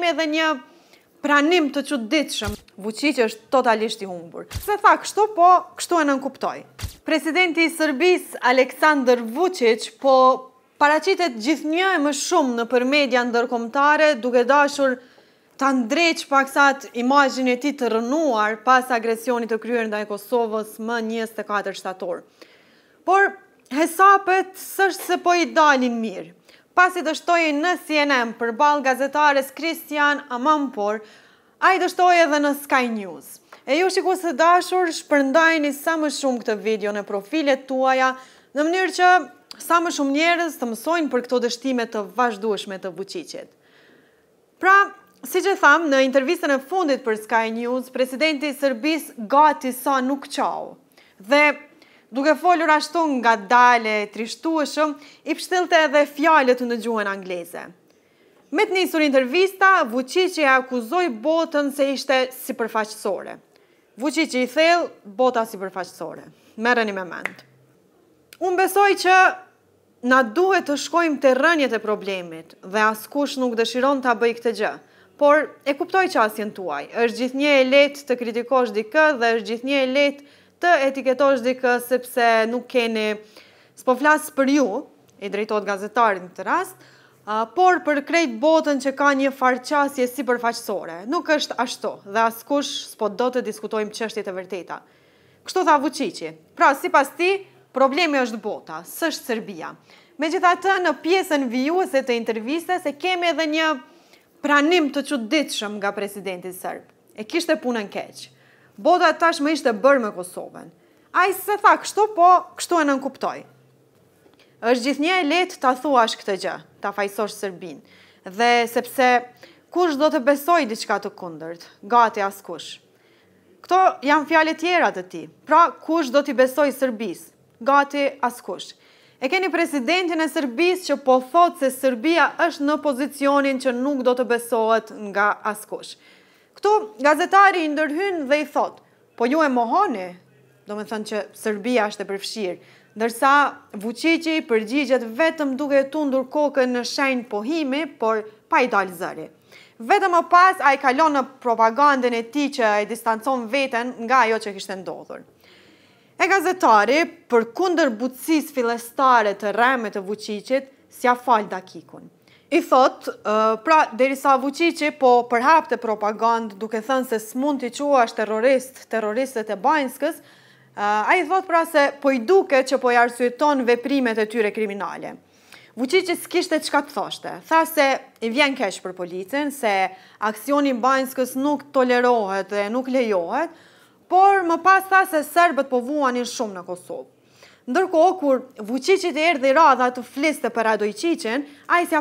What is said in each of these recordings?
kemi edhe një pranim të quditëshëm. Vucic është totalisht i humbur. Se tha kështu, po kështu e nënkuptoj. Presidenti i Sërbis, Aleksandr Vucic, po paracitet gjithë një e më shumë në përmedja media ndërkomtare, duke dashur të ndreqë paksat sat imajin e ti të rënuar pas agresionit të kryer nda e Kosovës më 24 shtator. Por, hesapet sështë se po i dalin mirë. Pasit dështoj në CNN për balë gazetares Kristian Amampur, a i dështoj edhe në Sky News. E ju shiku së dashur, shpërndajni sa më shumë këtë video në profilet tuaja, në mënyrë që sa më shumë njerës të mësojnë për këto dështime të vazhdueshme të buqicit. Pra, si që thamë, në intervjistën e fundit për Sky News, presidenti Sërbis gati sa nuk qau. Dhe, duke folur ashtu nga dale, trishtueshëm, i pështilte edhe fjallet në gjuhën angleze. Me të njësur intervista, Vucici i akuzoi botën se ishte si përfaqësore. Vucici i thellë bota si përfaqësore. Mere një moment. Unë besoj që na duhet të shkojmë të rënjët e problemit dhe askush nuk dëshiron të bëj këtë gjë, por e kuptoj që asjen tuaj. është gjithnje e letë të kritikosh dikë dhe është gjithnje e letë të etiketosh dikë sepse nuk keni, s'po flasë për ju, e drejtojt gazetarin të rast, por për krejt botën që ka një farqasje si përfaqësore. Nuk është ashtu dhe askush s'po do të diskutojmë qështjet e vërteta. Kështu tha Vucici, pra si pas ti, problemi është bota, së është Serbia. Me gjitha të në pjesën vijuese të interviste se kemi edhe një pranim të quditëshëm nga presidenti sërbë. E kishte punën keqë. Boda tash më ishte bërë me Kosovën. Ai se tha kështu po, kështu e nënkuptoj. Është gjithnjë e lehtë ta thuash këtë gjë, ta fajsosh serbin. Dhe sepse kush do të besojë diçka të kundërt? Gati askush. Kto janë fjale tjera të ti. Pra kush do të besojë Serbisë? Gati askush. E keni presidentin e Serbisë që po thot se Serbia është në pozicionin që nuk do të besohet nga askush. Këtu gazetari i ndërhyn dhe i thot, po ju e mohoni, do me thënë që Serbia është e përfshirë, ndërsa Vucici përgjigjet vetëm duke tundur kokën në shenjë pohimi, por pa i dalë zëri. Vetëm më pas a i kalon në propagandën e ti që e distancon veten nga ajo që kishtë ndodhur. E gazetari, për kunder butësis filestare të remet të Vucicit, si a falë dakikun i thot, pra, derisa Vucici po përhap të propagandë duke thënë se s'mund t'i qua është terrorist, terroristet e Bajnskës, a i thot pra se po i duke që po i arsueton veprimet e tyre kriminale. Vucici s'kishte qka të thoshte, tha se i vjen kesh për policin, se aksionin Bajnskës nuk tolerohet dhe nuk lejohet, por më pas tha se serbet po vuanin shumë në Kosovë. Ndërko, kur vuqicit e i radha të fliste për adojqicin, a i si e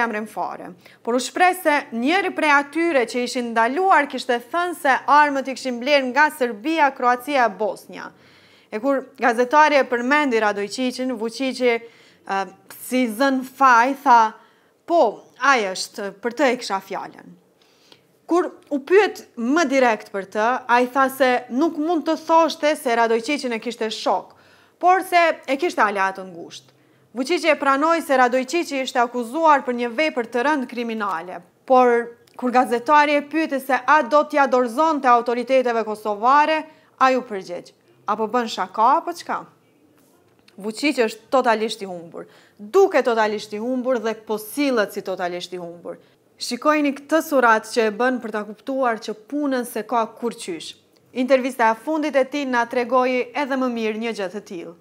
emrin fare. Por u shpres se njëri prej atyre që ishin ndaluar kishte thënë se armët i këshin blerë nga Serbia, Kroacia e Bosnia. E kur gazetari e përmendi Radojqicin, Vucicin si zën faj, tha, po, a është për të e kësha fjallën. Kur u pyet më direkt për të, a i tha se nuk mund të thoshte se Radojqicin e kishte shokë, por se e kishtë alatë ngushtë. Vucicje e pranoj se Radojqici ishte akuzuar për një vepër të rëndë kriminale, por kur gazetari e pyte se a do t'ja dorzon të autoriteteve kosovare, a ju përgjegj, apo bën shaka, apo qka? Vucic është totalisht i humbur, duke totalisht i humbur dhe posilët si totalisht i humbur. Shikojni këtë surat që e bën për ta kuptuar që punën se ka kur Intervista fundit e ti nga tregoji edhe më mirë një gjithë të tilë.